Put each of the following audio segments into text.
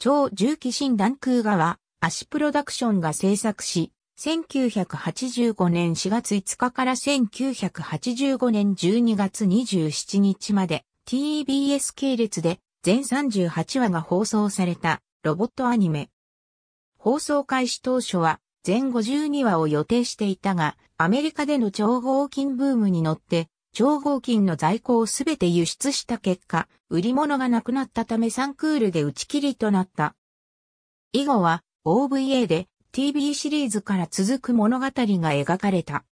超重機診断空側足プロダクションが制作し、1985年4月5日から1985年12月27日まで TBS 系列で全38話が放送されたロボットアニメ。放送開始当初は全52話を予定していたが、アメリカでの超合金ブームに乗って超合金の在庫をすべて輸出した結果、売り物がなくなったためサンクールで打ち切りとなった。以後は OVA で TV シリーズから続く物語が描かれた。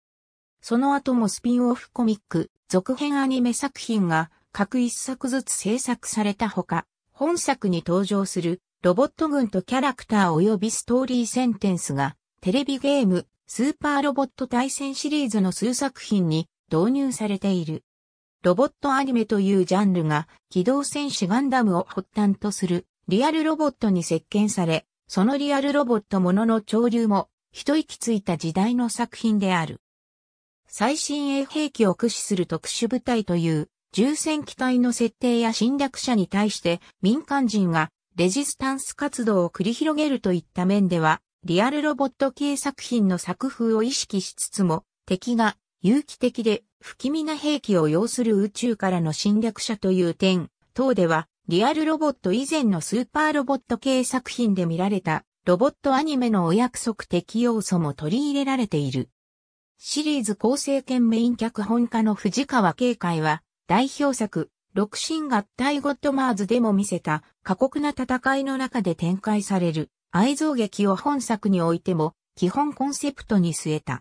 その後もスピンオフコミック、続編アニメ作品が各一作ずつ制作されたほか、本作に登場するロボット軍とキャラクター及びストーリーセンテンスがテレビゲーム、スーパーロボット対戦シリーズの数作品に導入されている。ロボットアニメというジャンルが機動戦士ガンダムを発端とするリアルロボットに席巻され、そのリアルロボットものの潮流も一息ついた時代の作品である。最新鋭兵器を駆使する特殊部隊という重戦機体の設定や侵略者に対して民間人がレジスタンス活動を繰り広げるといった面ではリアルロボット系作品の作風を意識しつつも敵が有機的で不気味な兵器を要する宇宙からの侵略者という点、等ではリアルロボット以前のスーパーロボット系作品で見られたロボットアニメのお約束的要素も取り入れられている。シリーズ構成兼メイン脚本家の藤川慶海は代表作、六神合体ゴッドマーズでも見せた過酷な戦いの中で展開される愛憎劇を本作においても基本コンセプトに据えた。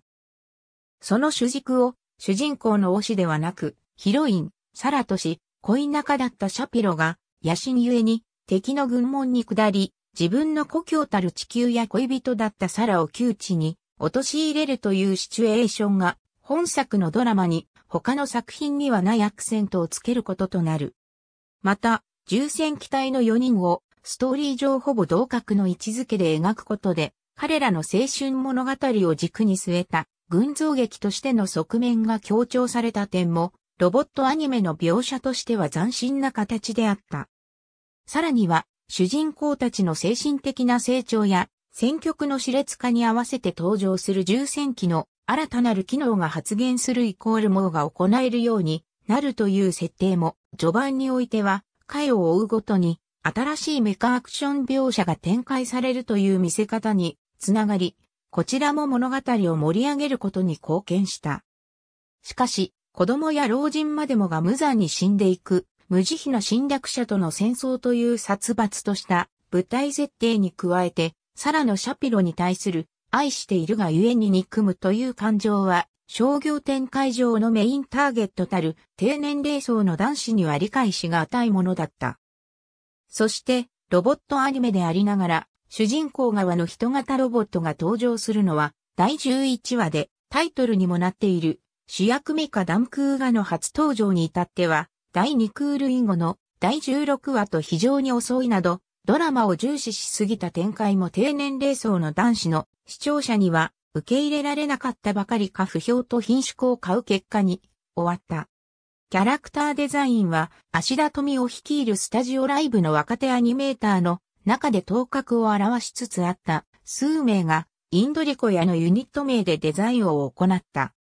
その主軸を主人公の推しではなく、ヒロイン、サラとし、恋仲だったシャピロが、野心ゆえに敵の軍門に下り、自分の故郷たる地球や恋人だったサラを窮地に陥れるというシチュエーションが本作のドラマに他の作品にはないアクセントをつけることとなる。また、重戦機体の4人をストーリー上ほぼ同格の位置づけで描くことで、彼らの青春物語を軸に据えた群像劇としての側面が強調された点も、ロボットアニメの描写としては斬新な形であった。さらには、主人公たちの精神的な成長や、選曲の熾烈化に合わせて登場する重戦機の新たなる機能が発現するイコール網が行えるようになるという設定も、序盤においては、回を追うごとに、新しいメカアクション描写が展開されるという見せ方につながり、こちらも物語を盛り上げることに貢献した。しかし、子供や老人までもが無残に死んでいく、無慈悲な侵略者との戦争という殺伐とした舞台設定に加えて、サラのシャピロに対する愛しているがゆえに憎むという感情は、商業展開上のメインターゲットたる低年齢層の男子には理解しがたいものだった。そして、ロボットアニメでありながら、主人公側の人型ロボットが登場するのは、第11話でタイトルにもなっている、主役メカダンクーガの初登場に至っては、第2クール以後の第16話と非常に遅いなど、ドラマを重視しすぎた展開も低年齢層の男子の視聴者には受け入れられなかったばかりか不評と品種を買う結果に終わった。キャラクターデザインは、芦田富を率いるスタジオライブの若手アニメーターの中で頭角を表しつつあった数名がインドリコヤのユニット名でデザインを行った。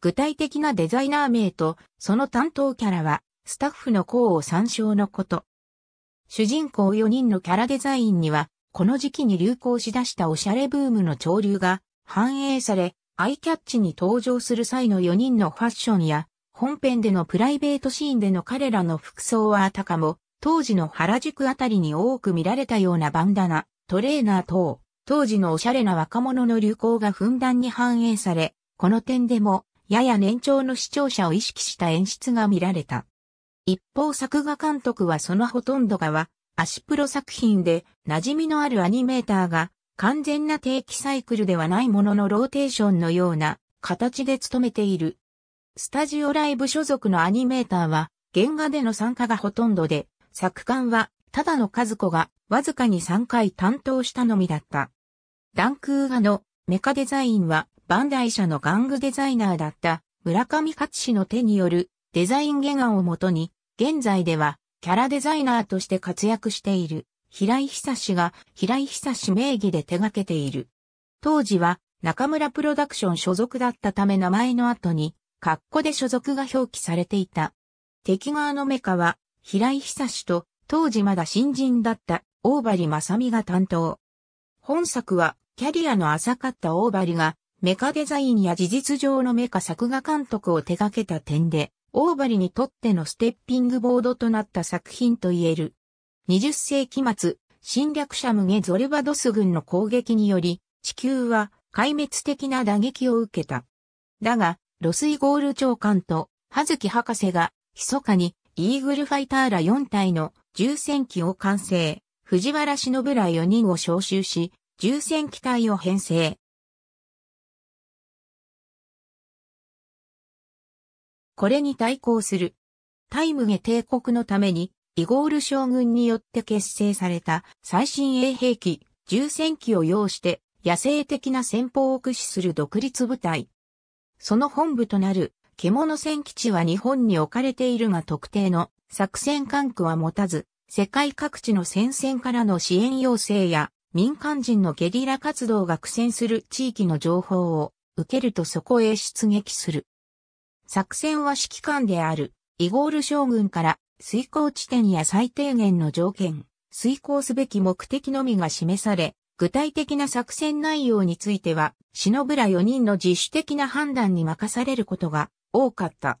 具体的なデザイナー名とその担当キャラはスタッフの項を参照のこと。主人公4人のキャラデザインにはこの時期に流行しだしたおしゃれブームの潮流が反映され、アイキャッチに登場する際の4人のファッションや本編でのプライベートシーンでの彼らの服装はあたかも当時の原宿あたりに多く見られたようなバンダナ、トレーナー等、当時のおしゃれな若者の流行がふんだんに反映され、この点でも、やや年長の視聴者を意識した演出が見られた。一方作画監督はそのほとんどがは、アシプロ作品で馴染みのあるアニメーターが完全な定期サイクルではないもののローテーションのような形で務めている。スタジオライブ所属のアニメーターは原画での参加がほとんどで、作刊は、ただの和子がわずかに3回担当したのみだった。ダンクーガのメカデザインは、バンダイ社の玩具デザイナーだった村上勝氏の手によるデザイン原案をもとに、現在ではキャラデザイナーとして活躍している平井久氏が平井久氏名義で手掛けている。当時は中村プロダクション所属だったため名前の後に、カッコで所属が表記されていた。敵側のメカは平井久志と、当時まだ新人だった大張正美が担当。本作は、キャリアの浅かった大張が、メカデザインや事実上のメカ作画監督を手掛けた点で、大張にとってのステッピングボードとなった作品と言える。20世紀末、侵略者ムゲゾルバドス軍の攻撃により、地球は壊滅的な打撃を受けた。だが、ロスイゴール長官と、葉月博士が、密かにイーグルファイターら4体の重戦機を完成、藤原忍ら4人を招集し、重戦機隊を編成。これに対抗する。タイムゲ帝国のために、イゴール将軍によって結成された最新鋭兵器、重戦機を要して、野生的な戦法を駆使する独立部隊。その本部となる獣戦基地は日本に置かれているが特定の作戦管区は持たず、世界各地の戦線からの支援要請や民間人のゲリラ活動が苦戦する地域の情報を受けるとそこへ出撃する。作戦は指揮官であるイゴール将軍から遂行地点や最低限の条件、遂行すべき目的のみが示され、具体的な作戦内容については、忍ぶら4人の自主的な判断に任されることが多かった。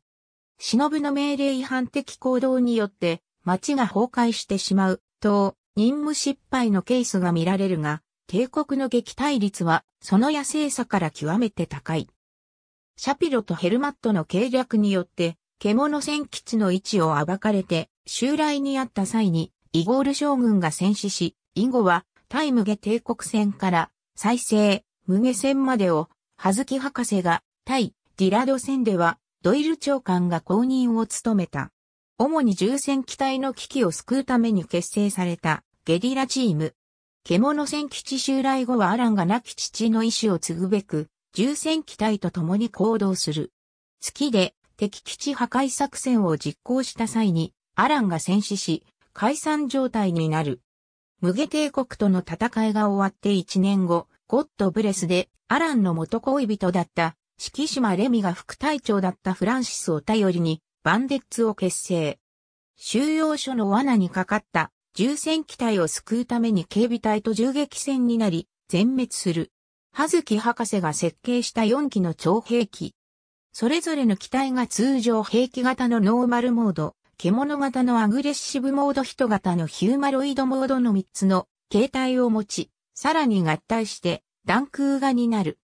忍の命令違反的行動によって町が崩壊してしまうと任務失敗のケースが見られるが、帝国の撃退率はその野生さから極めて高い。シャピロとヘルマットの計略によって、獣戦基地の位置を暴かれて、襲来にあった際に、イゴール将軍が戦死し、以後は、タイムゲ帝国戦から、再生、無下戦までを、葉月博士が、対ディラド戦では、ドイル長官が公認を務めた。主に重戦機体の危機を救うために結成されたゲリラチーム。獣戦基地襲来後はアランが亡き父の意志を継ぐべく、重戦機体と共に行動する。月で敵基地破壊作戦を実行した際に、アランが戦死し、解散状態になる。無下帝国との戦いが終わって1年後、ゴッドブレスでアランの元恋人だった四季島レミが副隊長だったフランシスを頼りに、バンデッツを結成。収容所の罠にかかった重戦機体を救うために警備隊と銃撃戦になり、全滅する。葉月博士が設計した4機の超兵器。それぞれの機体が通常兵器型のノーマルモード、獣型のアグレッシブモード人型のヒューマロイドモードの3つの形態を持ち、さらに合体して、弾空がになる。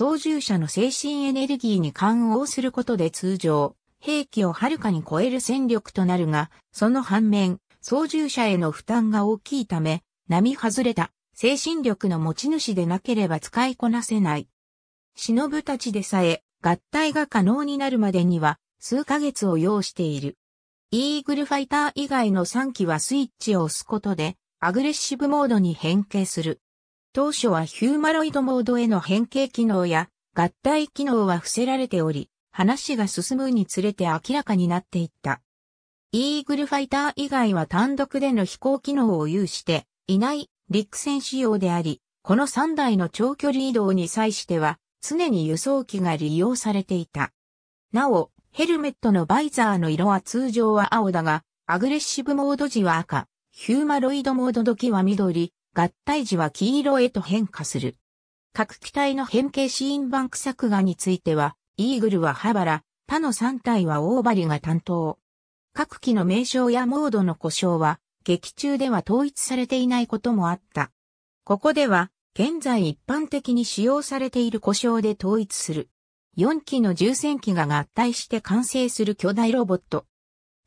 操縦者の精神エネルギーに関応することで通常、兵器をはるかに超える戦力となるが、その反面、操縦者への負担が大きいため、並外れた精神力の持ち主でなければ使いこなせない。忍たちでさえ、合体が可能になるまでには、数ヶ月を要している。イーグルファイター以外の3機はスイッチを押すことで、アグレッシブモードに変形する。当初はヒューマロイドモードへの変形機能や合体機能は伏せられており、話が進むにつれて明らかになっていった。イーグルファイター以外は単独での飛行機能を有していない陸戦仕様であり、この3台の長距離移動に際しては常に輸送機が利用されていた。なお、ヘルメットのバイザーの色は通常は青だが、アグレッシブモード時は赤、ヒューマロイドモード時は緑、合体時は黄色へと変化する。各機体の変形シーンバンク作画については、イーグルはハバラ、他の3体は大張が担当。各機の名称やモードの故障は、劇中では統一されていないこともあった。ここでは、現在一般的に使用されている故障で統一する。4機の重戦機が合体して完成する巨大ロボット。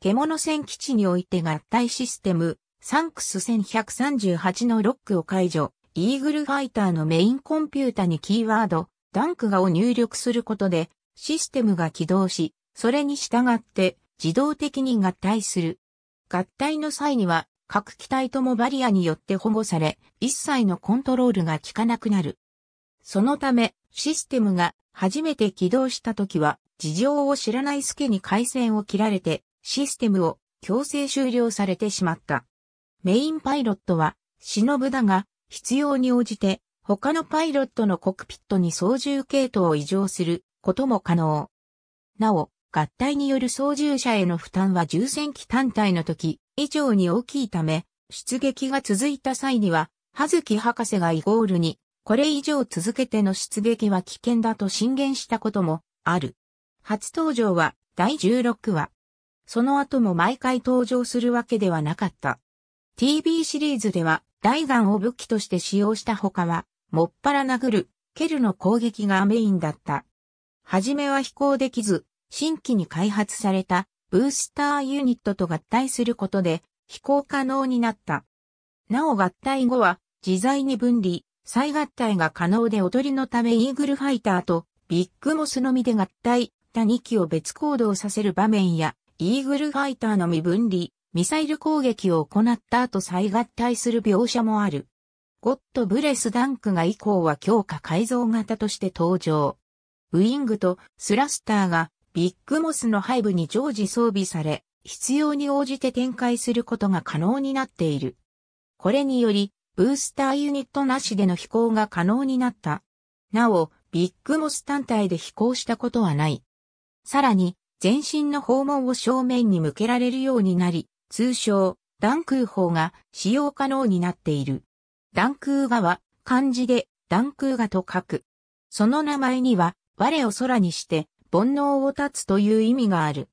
獣戦基地において合体システム、サンクス1138のロックを解除、イーグルファイターのメインコンピュータにキーワード、ダンクがを入力することで、システムが起動し、それに従って自動的に合体する。合体の際には、各機体ともバリアによって保護され、一切のコントロールが効かなくなる。そのため、システムが初めて起動した時は、事情を知らない助に回線を切られて、システムを強制終了されてしまった。メインパイロットは、忍だが、必要に応じて、他のパイロットのコクピットに操縦系統を移乗することも可能。なお、合体による操縦者への負担は重戦機単体の時以上に大きいため、出撃が続いた際には、葉月博士がイゴールに、これ以上続けての出撃は危険だと進言したこともある。初登場は第16話。その後も毎回登場するわけではなかった。TV シリーズでは、大眼を武器として使用した他は、もっぱら殴る、蹴るの攻撃がメインだった。はじめは飛行できず、新規に開発されたブースターユニットと合体することで飛行可能になった。なお合体後は自在に分離、再合体が可能で踊りのためイーグルファイターとビッグモスのみで合体、他2機を別行動させる場面やイーグルファイターのみ分離、ミサイル攻撃を行った後再合体する描写もある。ゴッド・ブレス・ダンクが以降は強化改造型として登場。ウィングとスラスターがビッグモスの背部に常時装備され、必要に応じて展開することが可能になっている。これにより、ブースターユニットなしでの飛行が可能になった。なお、ビッグモス単体で飛行したことはない。さらに、全身の訪問を正面に向けられるようになり、通称、ダン空砲が使用可能になっている。ダン空画は漢字でダン空画と書く。その名前には我を空にして煩悩を断つという意味がある。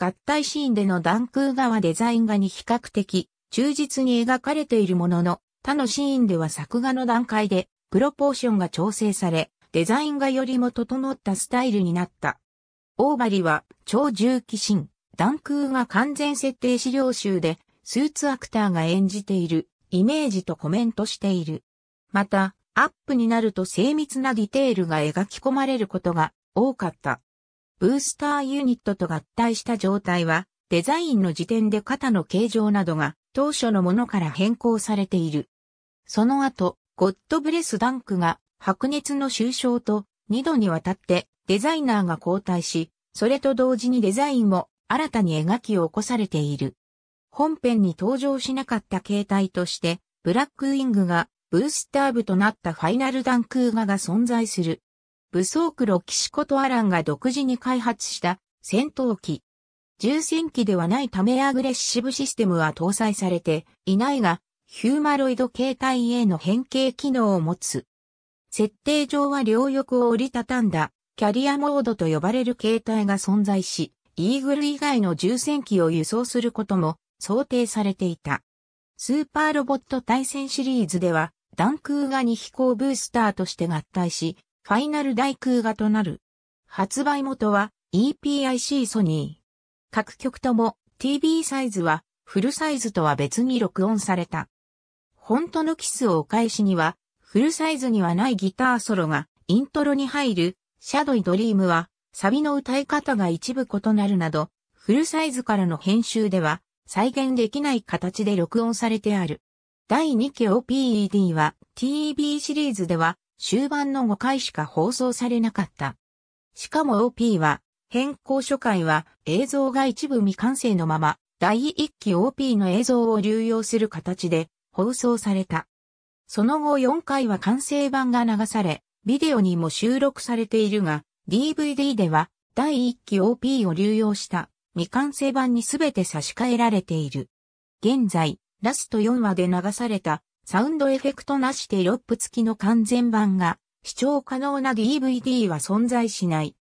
合体シーンでのダン空画はデザイン画に比較的忠実に描かれているものの、他のシーンでは作画の段階でプロポーションが調整され、デザイン画よりも整ったスタイルになった。オーバリは超重機神。ダクーが完全設定資料集で、スーツアクターが演じているイメージとコメントしている。また、アップになると精密なディテールが描き込まれることが多かった。ブースターユニットと合体した状態は、デザインの時点で肩の形状などが当初のものから変更されている。その後、ゴッドブレスダンクが白熱の終章と2度にわたってデザイナーが交代し、それと同時にデザインも新たに描き起こされている。本編に登場しなかった形態として、ブラックウィングがブースター部となったファイナルダンクーガが存在する。武装黒騎士コとアランが独自に開発した戦闘機。重戦機ではないためアグレッシブシステムは搭載されていないが、ヒューマロイド形態への変形機能を持つ。設定上は両翼を折りたたんだキャリアモードと呼ばれる形態が存在し、イーグル以外の重戦機を輸送することも想定されていた。スーパーロボット対戦シリーズでは、弾空がに飛行ブースターとして合体し、ファイナル大空がとなる。発売元は EPIC ソニー。各曲とも TB サイズはフルサイズとは別に録音された。本当のキスをお返しには、フルサイズにはないギターソロがイントロに入る、シャドイドリームはサビの歌い方が一部異なるなど、フルサイズからの編集では再現できない形で録音されてある。第2期 OPED は TV シリーズでは終盤の5回しか放送されなかった。しかも OP は変更初回は映像が一部未完成のまま第1期 OP の映像を流用する形で放送された。その後4回は完成版が流され、ビデオにも収録されているが、DVD では第1期 OP を流用した未完成版にすべて差し替えられている。現在、ラスト4話で流されたサウンドエフェクトなしテロップ付きの完全版が視聴可能な DVD は存在しない。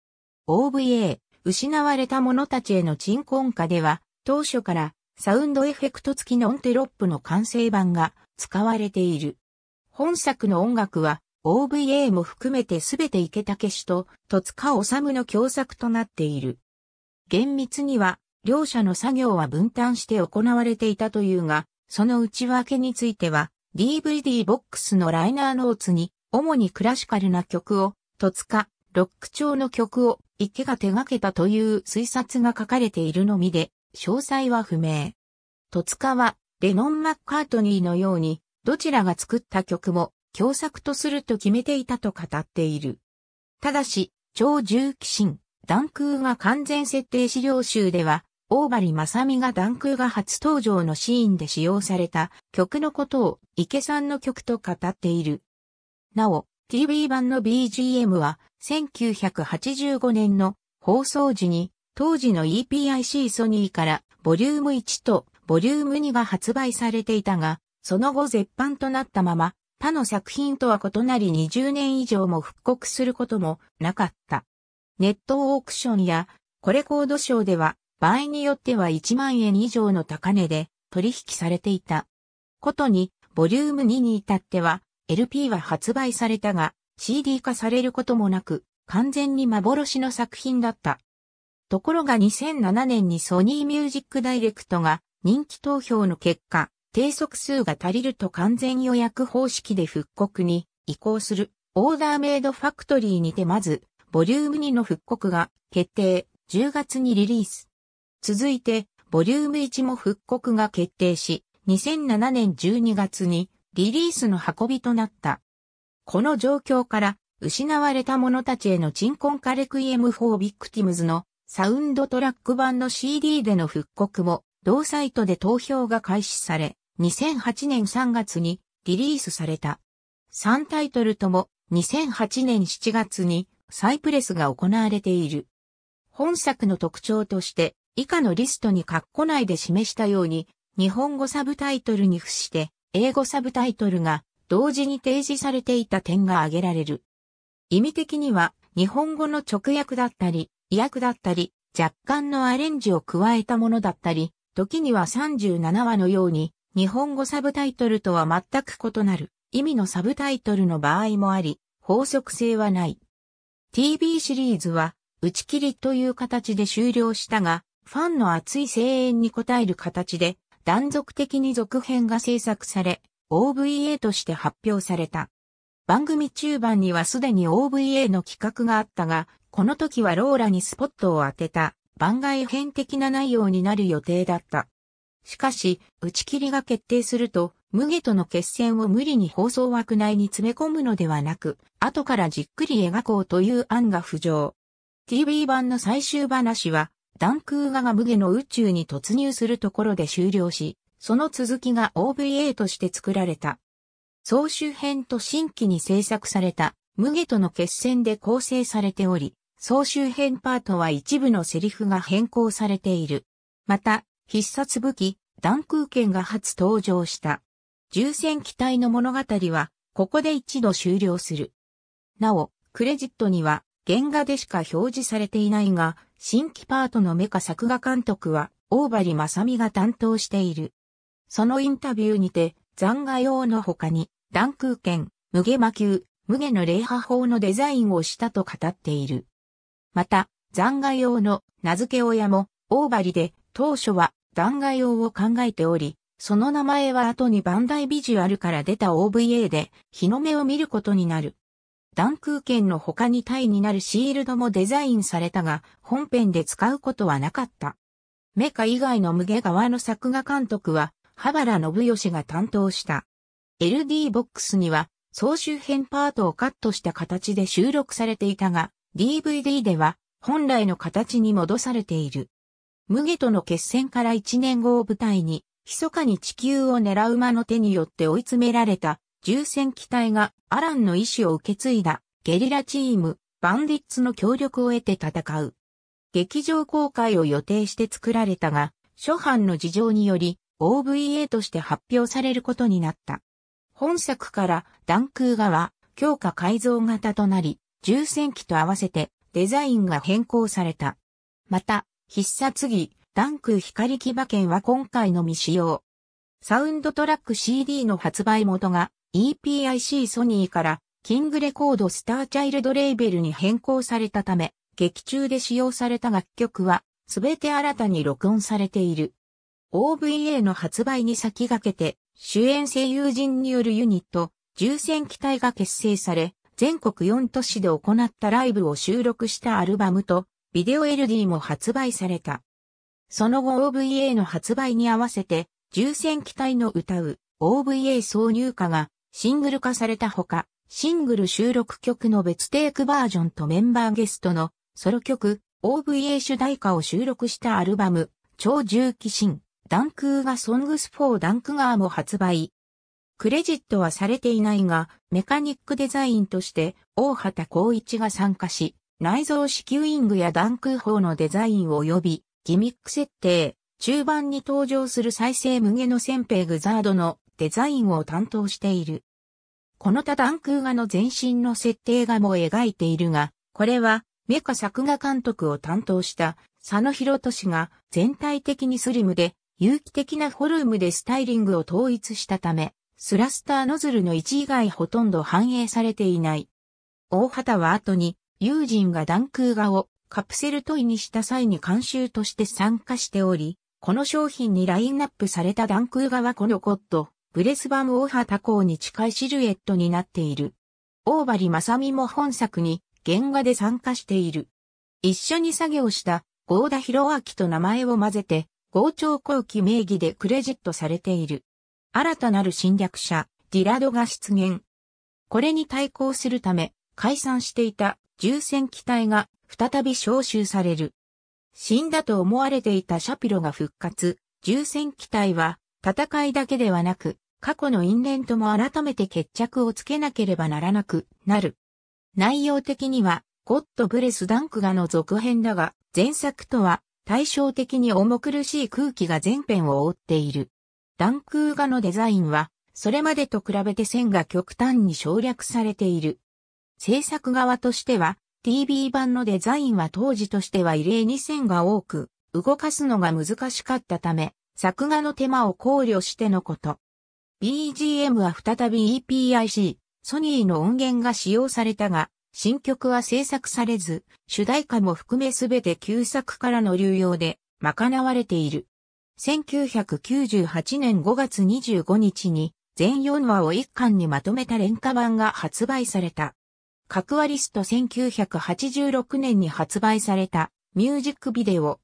OVA、失われた者たちへの鎮魂歌では、当初からサウンドエフェクト付きオンテロップの完成版が使われている。本作の音楽は OVA も含めてすべて池武氏と戸塚治の共作となっている。厳密には、両者の作業は分担して行われていたというが、その内訳については、DVD ボックスのライナーノーツに、主にクラシカルな曲を、戸塚、ロック調の曲を、池が手掛けたという推察が書かれているのみで、詳細は不明。戸塚は、レノン・マッカートニーのように、どちらが作った曲も、共作とすると決めていたと語っている。ただし、超重機神、弾空が完全設定資料集では、大張正美が弾空が初登場のシーンで使用された曲のことを池さんの曲と語っている。なお、TV 版の BGM は1985年の放送時に当時の EPIC ソニーからボリューム1とボリューム2が発売されていたが、その後絶版となったまま他の作品とは異なり20年以上も復刻することもなかった。ネットオークションやコレコードショーでは場合によっては1万円以上の高値で取引されていた。ことに、ボリューム2に至っては LP は発売されたが CD 化されることもなく完全に幻の作品だった。ところが2007年にソニーミュージックダイレクトが人気投票の結果、低速数が足りると完全予約方式で復刻に移行する。オーダーメイドファクトリーにてまず、ボリューム2の復刻が決定、10月にリリース。続いて、ボリューム1も復刻が決定し、2007年12月にリリースの運びとなった。この状況から、失われた者たちへの鎮魂カレクイエム4ビクティムズのサウンドトラック版の CD での復刻も、同サイトで投票が開始され、2008年3月にリリースされた。3タイトルとも2008年7月にサイプレスが行われている。本作の特徴として以下のリストに括弧内で示したように日本語サブタイトルに付して英語サブタイトルが同時に提示されていた点が挙げられる。意味的には日本語の直訳だったり、意訳だったり、若干のアレンジを加えたものだったり、時には37話のように日本語サブタイトルとは全く異なる意味のサブタイトルの場合もあり、法則性はない。TV シリーズは打ち切りという形で終了したが、ファンの熱い声援に応える形で断続的に続編が制作され、OVA として発表された。番組中盤にはすでに OVA の企画があったが、この時はローラにスポットを当てた番外編的な内容になる予定だった。しかし、打ち切りが決定すると、無下との決戦を無理に放送枠内に詰め込むのではなく、後からじっくり描こうという案が浮上。TV 版の最終話は、ダンクーガが無下の宇宙に突入するところで終了し、その続きが OVA として作られた。総集編と新規に制作された、無下との決戦で構成されており、総集編パートは一部のセリフが変更されている。また、必殺武器、弾空剣が初登場した。重戦機体の物語は、ここで一度終了する。なお、クレジットには、原画でしか表示されていないが、新規パートのメカ作画監督は、大張正美が担当している。そのインタビューにて、残画用の他に、弾空剣、無下魔球、無下の霊波法のデザインをしたと語っている。また、残画用の名付け親も、大張で、当初は弾劾用を考えており、その名前は後にバンダイビジュアルから出た OVA で日の目を見ることになる。弾空剣の他にタイになるシールドもデザインされたが、本編で使うことはなかった。メカ以外の無下側の作画監督は、羽原信義が担当した。LD ボックスには、総集編パートをカットした形で収録されていたが、DVD では本来の形に戻されている。無下との決戦から1年後を舞台に、密かに地球を狙う魔の手によって追い詰められた、重戦機体がアランの意志を受け継いだ、ゲリラチーム、バンディッツの協力を得て戦う。劇場公開を予定して作られたが、初版の事情により、OVA として発表されることになった。本作からダンクーガは強化改造型となり、重戦機と合わせてデザインが変更された。また、必殺技、ダンク光騎馬券は今回のみ使用。サウンドトラック CD の発売元が EPIC ソニーからキングレコードスターチャイルドレーベルに変更されたため、劇中で使用された楽曲は全て新たに録音されている。OVA の発売に先駆けて、主演声優陣によるユニット、重戦機体が結成され、全国4都市で行ったライブを収録したアルバムとビデオ LD も発売された。その後 OVA の発売に合わせて、重戦機体の歌う OVA 挿入歌がシングル化されたほか、シングル収録曲の別テイクバージョンとメンバーゲストのソロ曲 OVA 主題歌を収録したアルバム超重機神ダンクーガソングス4ダンクガーも発売。クレジットはされていないが、メカニックデザインとして、大畑光一が参加し、内蔵式ウィングや弾空砲のデザイン及びギミック設定、中盤に登場する再生無限の先兵グザードのデザインを担当している。この他弾空画の前身の設定画も描いているが、これはメカ作画監督を担当した佐野博俊が全体的にスリムで有機的なフォルムでスタイリングを統一したため、スラスターノズルの位置以外ほとんど反映されていない。大畑は後に友人がダンクーガをカプセルトイにした際に監修として参加しており、この商品にラインナップされたダンクーガはこのコット、ブレスバムオハタコに近いシルエットになっている。大張正美も本作に原画で参加している。一緒に作業した合田博明と名前を混ぜて、合長後期名義でクレジットされている。新たなる侵略者、ディラドが出現。これに対抗するため、解散していた重戦機体が再び召集される。死んだと思われていたシャピロが復活、重戦機体は戦いだけではなく、過去の因縁とも改めて決着をつけなければならなくなる。内容的には、ゴッドブレスダンクがの続編だが、前作とは対照的に重苦しい空気が全編を覆っている。ダンクーガのデザインは、それまでと比べて線が極端に省略されている。制作側としては、TV 版のデザインは当時としては異例に線が多く、動かすのが難しかったため、作画の手間を考慮してのこと。BGM は再び EPIC、ソニーの音源が使用されたが、新曲は制作されず、主題歌も含めすべて旧作からの流用で賄われている。1998年5月25日に全4話を一巻にまとめた廉価版が発売された。カクアリスト1986年に発売されたミュージックビデオ。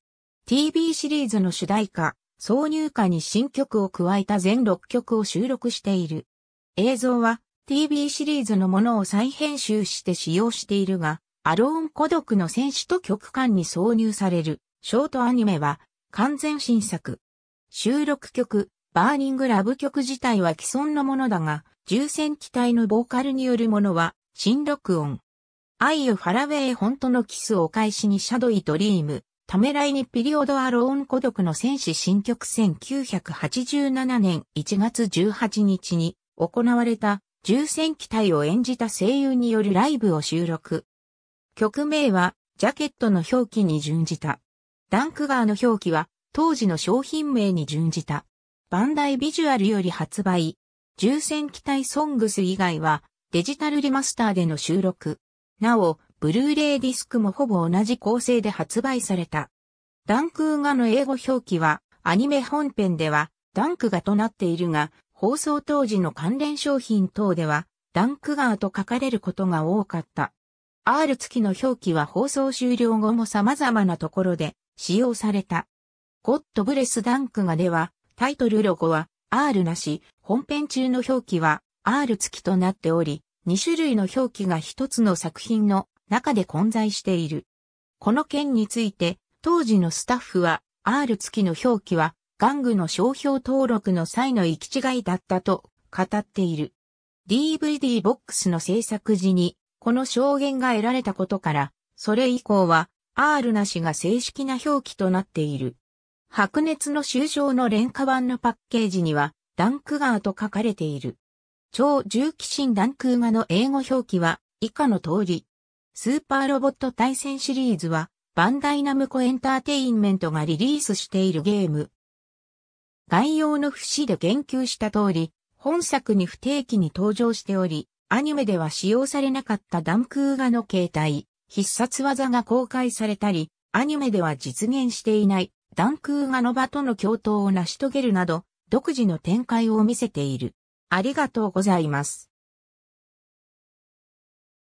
TV シリーズの主題歌、挿入歌に新曲を加えた全6曲を収録している。映像は TV シリーズのものを再編集して使用しているが、アローン孤独の戦士と曲間に挿入されるショートアニメは完全新作。収録曲、バーニングラブ曲自体は既存のものだが、重戦機体のボーカルによるものは新録音。愛ユ・ファラウェイ本当のキスを返しにシャドイドリーム。ためらいにピリオドアローン孤独の戦士新曲1987年1月18日に行われた重戦機体を演じた声優によるライブを収録。曲名はジャケットの表記に準じた。ダンクガーの表記は当時の商品名に準じた。バンダイビジュアルより発売。重戦機体ソングス以外はデジタルリマスターでの収録。なお、ブルーレイディスクもほぼ同じ構成で発売された。ダンクーガの英語表記は、アニメ本編では、ダンクガとなっているが、放送当時の関連商品等では、ダンクガーと書かれることが多かった。R 付きの表記は放送終了後も様々なところで使用された。ゴッドブレスダンクガでは、タイトルロゴは R なし、本編中の表記は R 付きとなっており、2種類の表記が一つの作品の中で混在している。この件について、当時のスタッフは、R 付きの表記は、玩具の商標登録の際の行き違いだったと語っている。DVD ボックスの制作時に、この証言が得られたことから、それ以降は、R なしが正式な表記となっている。白熱の終章の廉価版のパッケージには、ダンクガーと書かれている。超重機神ダンクーマの英語表記は以下の通り。スーパーロボット対戦シリーズはバンダイナムコエンターテインメントがリリースしているゲーム。概要の節で言及した通り、本作に不定期に登場しており、アニメでは使用されなかったダンクーガの形態、必殺技が公開されたり、アニメでは実現していないダンクーガの場との共闘を成し遂げるなど、独自の展開を見せている。ありがとうございます。